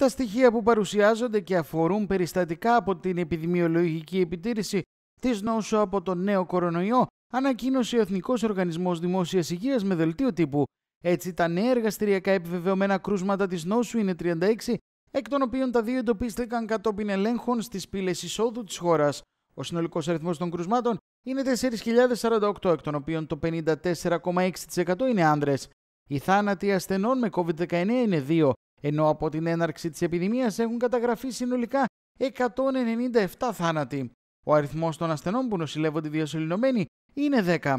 Τα στοιχεία που παρουσιάζονται και αφορούν περιστατικά από την επιδημιολογική επιτήρηση της νόσου από τον νέο κορονοϊό ανακοίνωσε ο Εθνικός Οργανισμός δημόσιας υγείας με δελτίο τύπου. Έτσι, τα νέα εργαστηριακά επιβεβαιωμένα κρούσματα της νόσου είναι 36, εκ των οποίων τα δύο εντοπίστηκαν κατόπιν ελέγχων στις πύλες εισόδου της χώρας, Ο συνολικός αριθμός των κρούσματων είναι 4.048, εκ των οποίων το 54,6% είναι άνδρες. Οι θάνατοι ασθενών με COVID-19 είναι 2, ενώ από την έναρξη της επιδημίας έχουν καταγραφεί συνολικά 197 θάνατοι. Ο αριθμός των ασθενών που νοσηλεύονται διασωληνωμένοι είναι 10.